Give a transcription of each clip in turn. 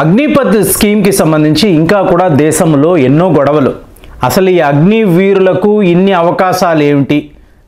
అగ్నిపథ్ స్కీమ్కి సంబంధించి ఇంకా కూడా దేశంలో ఎన్నో గొడవలు అసలు ఈ అగ్నివీరులకు ఇన్ని అవకాశాలు ఏమిటి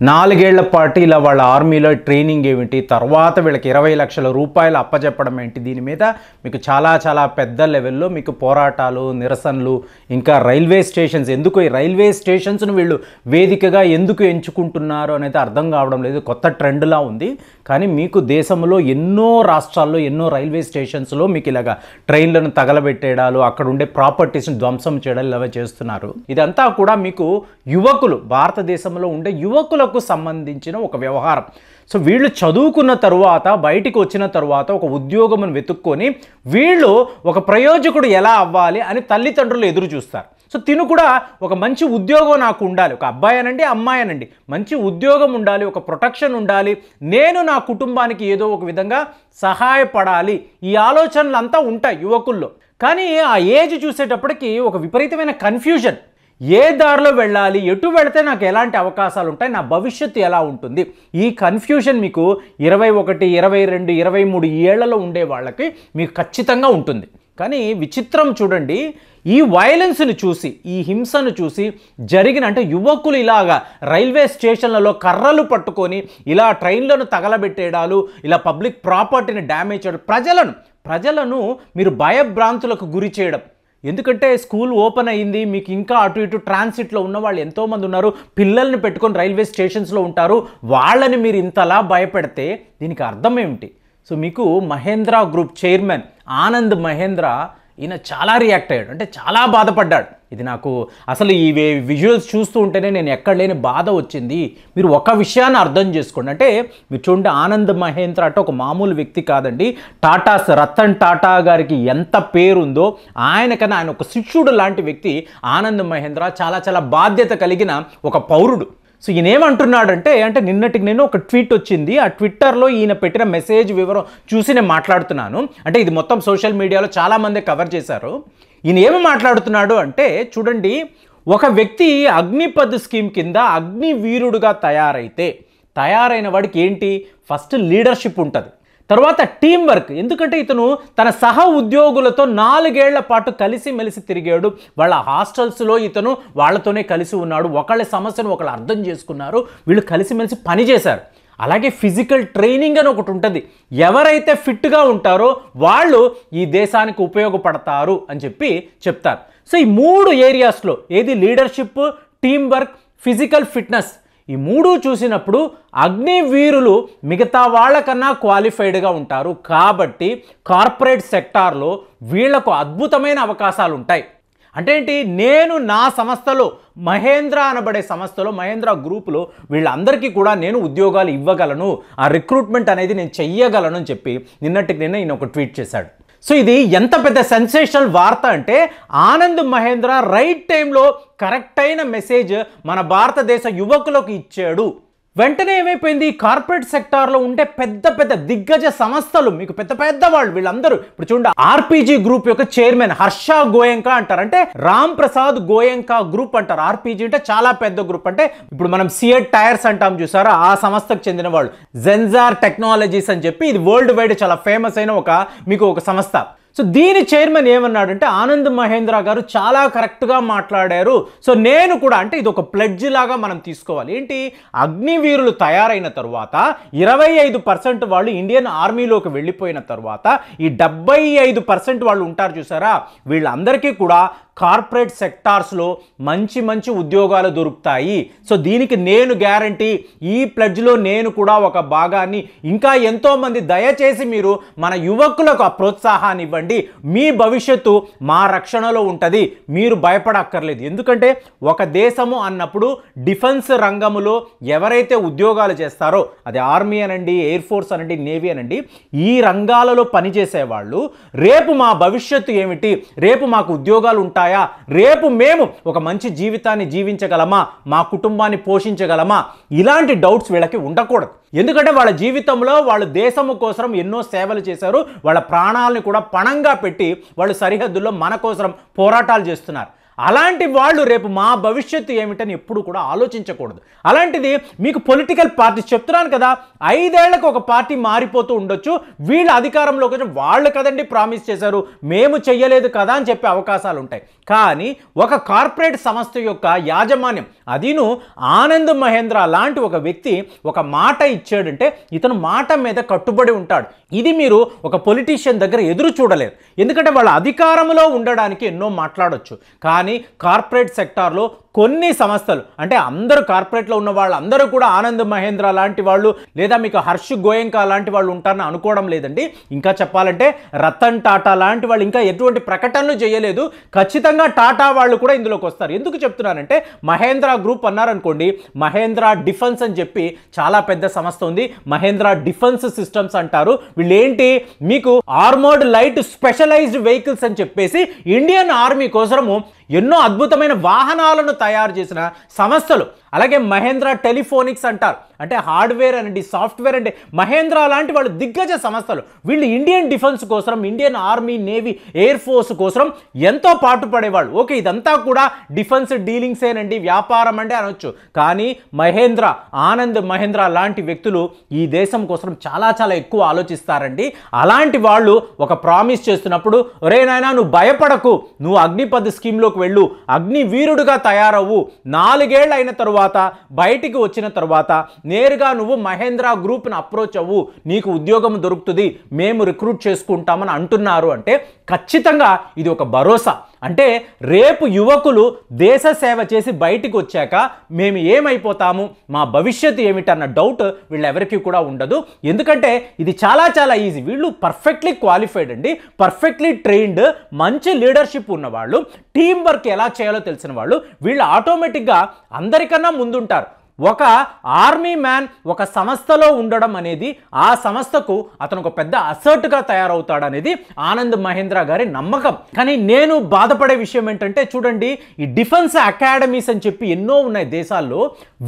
నాలుగేళ్ల పాటు ఇలా వాళ్ళ ఆర్మీలో ట్రైనింగ్ ఏమిటి తర్వాత వీళ్ళకి ఇరవై లక్షల రూపాయలు అప్పచెప్పడం ఏంటి దీని మీద మీకు చాలా చాలా పెద్ద లెవెల్లో మీకు పోరాటాలు నిరసనలు ఇంకా రైల్వే స్టేషన్స్ ఎందుకు ఈ రైల్వే స్టేషన్స్ను వీళ్ళు వేదికగా ఎందుకు ఎంచుకుంటున్నారు అనేది అర్థం కావడం లేదు కొత్త ట్రెండ్లా ఉంది కానీ మీకు దేశంలో ఎన్నో రాష్ట్రాల్లో ఎన్నో రైల్వే స్టేషన్స్లో మీకు ఇలాగా ట్రైన్లను తగలబెట్టేయడాలు అక్కడ ఉండే ప్రాపర్టీస్ని ధ్వంసం చేయడాలు ఇలా చేస్తున్నారు ఇదంతా కూడా మీకు యువకులు భారతదేశంలో ఉండే యువకుల చదువులకు సంబంధించిన ఒక వ్యవహారం సో వీళ్ళు చదువుకున్న తరువాత బయటికి వచ్చిన తరువాత ఒక ఉద్యోగమును వెతుక్కొని వీళ్ళు ఒక ప్రయోజకుడు ఎలా అవ్వాలి అని తల్లిదండ్రులు ఎదురు చూస్తారు సో తిను కూడా ఒక మంచి ఉద్యోగం నాకు ఉండాలి ఒక అబ్బాయి అనండి అమ్మాయి అనండి మంచి ఉద్యోగం ఉండాలి ఒక ప్రొటెక్షన్ ఉండాలి నేను నా కుటుంబానికి ఏదో ఒక విధంగా సహాయపడాలి ఈ ఆలోచనలు అంతా ఉంటాయి యువకుల్లో కానీ ఆ ఏజ్ చూసేటప్పటికి ఒక విపరీతమైన కన్ఫ్యూజన్ ఏ దారిలో వెళ్ళాలి ఎటు వెళితే నాకు ఎలాంటి అవకాశాలు ఉంటాయి నా భవిష్యత్తు ఎలా ఉంటుంది ఈ కన్ఫ్యూషన్ మీకు ఇరవై ఒకటి ఇరవై రెండు ఇరవై మూడు ఏళ్లలో ఉండే వాళ్ళకి మీకు ఖచ్చితంగా ఉంటుంది కానీ విచిత్రం చూడండి ఈ వైలెన్స్ని చూసి ఈ హింసను చూసి జరిగిన అంటే యువకులు ఇలాగా రైల్వే స్టేషన్లలో కర్రలు పట్టుకొని ఇలా ట్రైన్లను తగలబెట్టేయడాలు ఇలా పబ్లిక్ ప్రాపర్టీని డ్యామేజ్ చేయడం ప్రజలను ప్రజలను మీరు భయభ్రాంతులకు గురి చేయడం ఎందుకంటే స్కూల్ ఓపెన్ అయ్యింది మీకు ఇంకా అటు ఇటు ట్రాన్సిట్లో ఉన్న వాళ్ళు ఎంతోమంది ఉన్నారు పిల్లల్ని పెట్టుకొని రైల్వే స్టేషన్స్లో ఉంటారు వాళ్ళని మీరు ఇంతలా భయపెడితే దీనికి అర్థం ఏమిటి సో మీకు మహేంద్ర గ్రూప్ చైర్మన్ ఆనంద్ మహేంద్ర ఈయన చాలా రియాక్ట్ అయ్యాడు అంటే చాలా బాధపడ్డాడు ఇది నాకు అసలు ఈ విజువల్స్ చూస్తూ ఉంటేనే నేను ఎక్కడ లేని బాధ వచ్చింది మీరు ఒక విషయాన్ని అర్థం చేసుకోండి అంటే మీరు చూడండి ఆనంద్ మహేంద్ర అంటే ఒక మామూలు వ్యక్తి కాదండి టాటా రతన్ టాటా గారికి ఎంత పేరుందో ఆయనకన్నా ఆయన ఒక శిష్యుడు లాంటి వ్యక్తి ఆనంద్ మహేంద్ర చాలా చాలా బాధ్యత కలిగిన ఒక పౌరుడు సో ఈయన ఏమంటున్నాడంటే అంటే నిన్నటికి నేను ఒక ట్వీట్ వచ్చింది ఆ ట్విట్టర్లో ఈయన పెట్టిన మెసేజ్ వివరం చూసి నేను మాట్లాడుతున్నాను అంటే ఇది మొత్తం సోషల్ మీడియాలో చాలామంది కవర్ చేశారు ఈయన ఏమి మాట్లాడుతున్నాడు అంటే చూడండి ఒక వ్యక్తి అగ్నిపద్ స్కీమ్ కింద అగ్నివీరుడుగా తయారైతే తయారైన వాడికి ఏంటి ఫస్ట్ లీడర్షిప్ ఉంటుంది తర్వాత టీం వర్క్ ఎందుకంటే ఇతను తన సహ ఉద్యోగులతో నాలుగేళ్ల పాటు కలిసి మెలిసి తిరిగాడు వాళ్ళ హాస్టల్స్లో ఇతను వాళ్ళతోనే కలిసి ఉన్నాడు ఒకళ్ళ సమస్యను ఒకళ్ళు అర్థం చేసుకున్నారు వీళ్ళు కలిసిమెలిసి పనిచేశారు అలాగే ఫిజికల్ ట్రైనింగ్ అని ఒకటి ఉంటుంది ఎవరైతే ఫిట్గా ఉంటారో వాళ్ళు ఈ దేశానికి ఉపయోగపడతారు అని చెప్పి చెప్తారు సో ఈ మూడు ఏరియాస్లో ఏది leadership team work physical fitness ఈ మూడు చూసినప్పుడు అగ్నివీరులు మిగతా వాళ్ళకన్నా క్వాలిఫైడ్గా ఉంటారు కాబట్టి కార్పొరేట్ సెక్టార్లో వీళ్లకు అద్భుతమైన అవకాశాలు ఉంటాయి అంటే ఏంటి నేను నా సంస్థలో మహేంద్ర అనబడే సంస్థలో మహేంద్ర గ్రూపులో వీళ్ళందరికీ కూడా నేను ఉద్యోగాలు ఇవ్వగలను ఆ రిక్రూట్మెంట్ అనేది నేను చెయ్యగలను అని చెప్పి నిన్నటికి నిన్న ఈయన ఒక ట్వీట్ చేశాడు సో ఇది ఎంత పెద్ద సెన్సేషనల్ వార్త అంటే ఆనంద్ మహేంద్ర రైట్ టైంలో కరెక్ట్ అయిన మెసేజ్ మన భారతదేశ యువకులకు ఇచ్చాడు వెంటనే ఏమైపోయింది కార్పొరేట్ సెక్టార్లో ఉండే పెద్ద పెద్ద దిగ్గజ సంస్థలు మీకు పెద్ద పెద్ద వాళ్ళు వీళ్ళందరూ ఇప్పుడు చూడండి ఆర్పీజీ గ్రూప్ యొక్క చైర్మన్ హర్ష గోయంకా అంటారు అంటే రామ్ ప్రసాద్ గోయంకా గ్రూప్ అంటారు ఆర్పీజీ అంటే చాలా పెద్ద గ్రూప్ అంటే ఇప్పుడు మనం సిఎట్ టైర్స్ అంటాం చూసారా ఆ సంస్థకు చెందిన వాళ్ళు జెన్జార్ టెక్నాలజీస్ అని చెప్పి ఇది వరల్డ్ వైడ్ చాలా ఫేమస్ అయిన ఒక మీకు ఒక సంస్థ సో దీని చైర్మన్ ఏమన్నాడంటే ఆనంద్ మహేంద్ర గారు చాలా కరెక్ట్గా మాట్లాడారు సో నేను కూడా అంటే ఇది ఒక ప్లడ్జ్ లాగా మనం తీసుకోవాలి ఏంటి అగ్నివీరులు తయారైన తర్వాత ఇరవై ఐదు పర్సెంట్ వాళ్ళు ఇండియన్ ఆర్మీలోకి వెళ్ళిపోయిన తర్వాత ఈ డెబ్బై ఐదు పర్సెంట్ వాళ్ళు ఉంటారు చూసారా వీళ్ళందరికీ కూడా కార్పొరేట్ సెక్టార్స్లో మంచి మంచి ఉద్యోగాలు దొరుకుతాయి సో దీనికి నేను గ్యారంటీ ఈ ప్లడ్జ్లో నేను కూడా ఒక భాగాన్ని ఇంకా ఎంతోమంది దయచేసి మీరు మన యువకులకు ఆ ప్రోత్సాహాన్ని ఇవ్వండి కానివ్వండి మీ భవిష్యత్తు మా రక్షణలో ఉంటుంది మీరు భయపడక్కర్లేదు ఎందుకంటే ఒక దేశము అన్నప్పుడు డిఫెన్స్ రంగములో ఎవరైతే ఉద్యోగాలు చేస్తారో అది ఆర్మీ అనండి ఎయిర్ ఫోర్స్ అనండి నేవీ అనండి ఈ రంగాలలో పనిచేసే వాళ్ళు రేపు మా భవిష్యత్తు ఏమిటి రేపు మాకు ఉద్యోగాలు ఉంటాయా రేపు మేము ఒక మంచి జీవితాన్ని జీవించగలమా మా కుటుంబాన్ని పోషించగలమా ఇలాంటి డౌట్స్ వీళ్ళకి ఉండకూడదు ఎందుకంటే వాళ్ళ జీవితంలో వాళ్ళు దేశము కోసం ఎన్నో సేవలు చేశారు వాళ్ళ ప్రాణాలని కూడా పణంగా పెట్టి వాళ్ళు సరిహద్దుల్లో మన కోసం పోరాటాలు చేస్తున్నారు అలాంటి వాళ్ళు రేపు మా భవిష్యత్తు ఏమిటని ఎప్పుడు కూడా ఆలోచించకూడదు అలాంటిది మీకు పొలిటికల్ పార్టీస్ చెప్తున్నాను కదా ఐదేళ్లకు ఒక పార్టీ మారిపోతూ ఉండొచ్చు వీళ్ళు అధికారంలోకి వచ్చి వాళ్ళు కదండి ప్రామిస్ చేశారు మేము చెయ్యలేదు కదా అని చెప్పే అవకాశాలు ఉంటాయి కానీ ఒక కార్పొరేట్ సంస్థ యొక్క యాజమాన్యం అదిను ఆనంద్ మహేంద్ర లాంటి ఒక వ్యక్తి ఒక మాట ఇచ్చాడంటే ఇతను మాట మీద కట్టుబడి ఉంటాడు ఇది మీరు ఒక పొలిటీషియన్ దగ్గర ఎదురు చూడలేరు ఎందుకంటే వాళ్ళ అధికారంలో ఉండడానికి ఎన్నో మాట్లాడొచ్చు కానీ కానీ కార్పొరేట్ సెక్టార్లో కొన్ని సంస్థలు అంటే అందరూ కార్పొరేట్లో ఉన్న వాళ్ళందరూ కూడా ఆనంద్ మహేంద్ర లాంటి వాళ్ళు లేదా మీకు హర్ష్ గోయంక లాంటి వాళ్ళు ఉంటారని అనుకోవడం లేదండి ఇంకా చెప్పాలంటే రతన్ టాటా లాంటి వాళ్ళు ఇంకా ఎటువంటి ప్రకటనలు చేయలేదు ఖచ్చితంగా టాటా వాళ్ళు కూడా ఇందులోకి వస్తారు ఎందుకు చెప్తున్నారంటే మహేంద్ర గ్రూప్ అన్నారనుకోండి మహేంద్ర డిఫెన్స్ అని చెప్పి చాలా పెద్ద సంస్థ ఉంది మహేంద్ర డిఫెన్స్ సిస్టమ్స్ అంటారు వీళ్ళేంటి మీకు ఆర్మోర్డ్ లైట్ స్పెషలైజ్డ్ వెహికల్స్ అని చెప్పేసి ఇండియన్ ఆర్మీ కోసము ఎన్నో అద్భుతమైన వాహనాలను తయారు చేసిన సంస్థలు అలాగే మహేంద్ర టెలిఫోనిక్స్ అంటారు అంటే హార్డ్వేర్ అనండి సాఫ్ట్వేర్ అంటే మహేంద్ర లాంటి వాళ్ళు దిగ్గజ సంస్థలు వీళ్ళు ఇండియన్ డిఫెన్స్ కోసం Indian army navy air force కోసం ఎంతో పాటు పడేవాళ్ళు ఓకే ఇదంతా కూడా డిఫెన్స్ డీలింగ్సేనండి వ్యాపారం అంటే అనొచ్చు కానీ మహేంద్ర ఆనంద్ మహేంద్ర లాంటి వ్యక్తులు ఈ దేశం కోసం చాలా చాలా ఎక్కువ ఆలోచిస్తారండి అలాంటి వాళ్ళు ఒక ప్రామిస్ చేస్తున్నప్పుడు ఒరే నాయన నువ్వు భయపడకు నువ్వు అగ్నిపథ్ స్కీమ్లోకి వెళ్ళు అగ్ని వీరుడుగా తయారవు నాలుగేళ్ళు అయిన తరువాత తర్వాత బయటికి వచ్చిన తర్వాత నేరుగా నువ్వు మహేంద్ర గ్రూప్ను అప్రోచ్ అవ్వు నీకు ఉద్యోగం దొరుకుతుంది మేము రిక్రూట్ చేసుకుంటామని అంటున్నారు అంటే ఖచ్చితంగా ఇది ఒక భరోసా అంటే రేపు యువకులు దేశ సేవ చేసి బయటికి వచ్చాక మేము ఏమైపోతాము మా భవిష్యత్తు ఏమిటన్న డౌట్ వీళ్ళెవరికి కూడా ఉండదు ఎందుకంటే ఇది చాలా చాలా ఈజీ వీళ్ళు పర్ఫెక్ట్లీ క్వాలిఫైడ్ అండి పర్ఫెక్ట్లీ ట్రైన్డ్ మంచి లీడర్షిప్ ఉన్నవాళ్ళు టీం వర్క్ ఎలా చేయాలో తెలిసిన వాళ్ళు వీళ్ళు ఆటోమేటిక్గా అందరికన్నా ముందుంటారు ఒక ఆర్మీ మ్యాన్ ఒక సంస్థలో ఉండడం అనేది ఆ సంస్థకు అతను ఒక పెద్ద అసర్ట్గా తయారవుతాడనేది ఆనంద్ మహేంద్ర గారి నమ్మకం కానీ నేను బాధపడే విషయం ఏంటంటే చూడండి ఈ డిఫెన్స్ అకాడమీస్ అని చెప్పి ఎన్నో ఉన్నాయి దేశాల్లో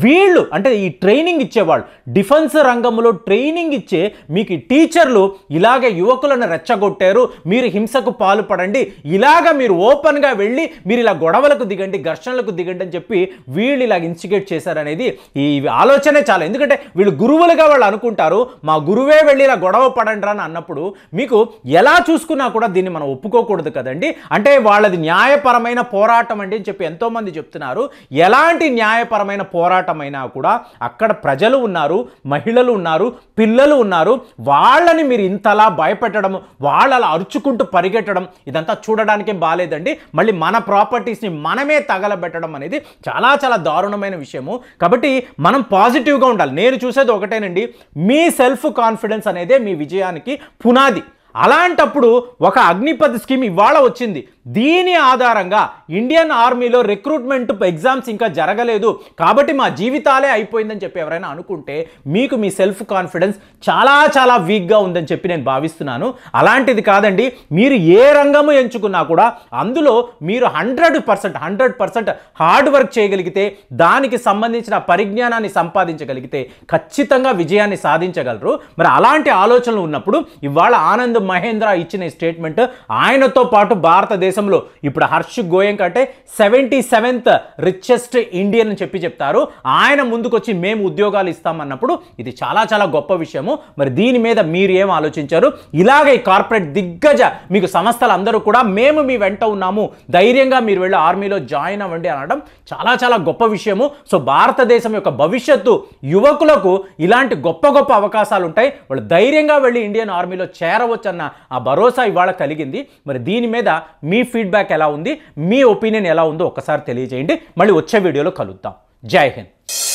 వీళ్ళు అంటే ఈ ట్రైనింగ్ ఇచ్చేవాళ్ళు డిఫెన్స్ రంగంలో ట్రైనింగ్ ఇచ్చే మీకు టీచర్లు ఇలాగే యువకులను రెచ్చగొట్టారు మీరు హింసకు పాల్పడండి ఇలాగ మీరు ఓపెన్గా వెళ్ళి మీరు ఇలా గొడవలకు దిగండి ఘర్షణలకు దిగండి అని చెప్పి వీళ్ళు ఇలా ఇన్స్టిగేట్ చేశారనేది ఈ ఆలోచనే చాలా ఎందుకంటే వీళ్ళు గురువులుగా వాళ్ళు అనుకుంటారు మా గురువే వెళ్ళి ఇలా గొడవ పడండి అని అన్నప్పుడు మీకు ఎలా చూసుకున్నా కూడా దీన్ని మనం ఒప్పుకోకూడదు కదండి అంటే వాళ్ళది న్యాయపరమైన పోరాటం అండి అని చెప్పి ఎంతోమంది చెప్తున్నారు ఎలాంటి న్యాయపరమైన పోరాటం అయినా కూడా అక్కడ ప్రజలు ఉన్నారు మహిళలు ఉన్నారు పిల్లలు ఉన్నారు వాళ్ళని మీరు ఇంతలా భయపెట్టడం వాళ్ళలా అరుచుకుంటూ పరిగెట్టడం ఇదంతా చూడడానికే బాగాలేదండి మళ్ళీ మన ప్రాపర్టీస్ని మనమే తగలబెట్టడం అనేది చాలా చాలా దారుణమైన విషయము కాబట్టి మనం పాజిటివ్గా ఉండాలి నేను చూసేది ఒకటేనండి మీ సెల్ఫ్ కాన్ఫిడెన్స్ అనేదే మీ విజయానికి పునాది అలాంటప్పుడు ఒక అగ్నిపథ్ స్కీమ్ ఇవాళ వచ్చింది దీని ఆధారంగా ఇండియన్ ఆర్మీలో రిక్రూట్మెంట్ ఎగ్జామ్స్ ఇంకా జరగలేదు కాబట్టి మా జీవితాలే అయిపోయిందని చెప్పి ఎవరైనా అనుకుంటే మీకు మీ సెల్ఫ్ కాన్ఫిడెన్స్ చాలా చాలా వీక్గా ఉందని చెప్పి నేను భావిస్తున్నాను అలాంటిది కాదండి మీరు ఏ రంగము ఎంచుకున్నా కూడా అందులో మీరు hundred percent hundred percent hard work చేయగలిగితే దానికి సంబంధించిన పరిజ్ఞానాన్ని సంపాదించగలిగితే ఖచ్చితంగా విజయాన్ని సాధించగలరు మరి అలాంటి ఆలోచనలు ఉన్నప్పుడు ఇవాళ ఆనంద్ మహేంద్ర ఇచ్చిన స్టేట్మెంట్ ఆయనతో పాటు భారతదేశం దేశంలో ఇప్పుడు హర్ష్ గోయంక అంటే సెవెంటీ సెవెంత్ రిచెస్ట్ ఇండియన్ అని చెప్పి చెప్తారు ఆయన ముందుకొచ్చి మేము ఉద్యోగాలు ఇస్తామన్నప్పుడు ఇది చాలా చాలా గొప్ప విషయము మరి దీని మీద మీరు ఏం ఆలోచించారు ఇలాగే కార్పొరేట్ దిగ్గజ మీకు సంస్థలు అందరూ కూడా మేము మీ వెంట ఉన్నాము ధైర్యంగా మీరు వెళ్ళి ఆర్మీలో జాయిన్ అవ్వండి అనడం చాలా చాలా గొప్ప విషయము సో భారతదేశం యొక్క భవిష్యత్తు యువకులకు ఇలాంటి గొప్ప గొప్ప అవకాశాలు ఉంటాయి వాళ్ళు ధైర్యంగా వెళ్ళి ఇండియన్ ఆర్మీలో చేరవచ్చు అన్న ఆ భరోసా ఇవాళ కలిగింది మరి దీని మీద మీ మీ ఫీడ్బ్యాక్ ఎలా ఉంది మీ ఒపీనియన్ ఎలా ఉందో ఒకసారి తెలియజేయండి మళ్ళీ వచ్చే వీడియోలో కలుద్దాం జై హింద్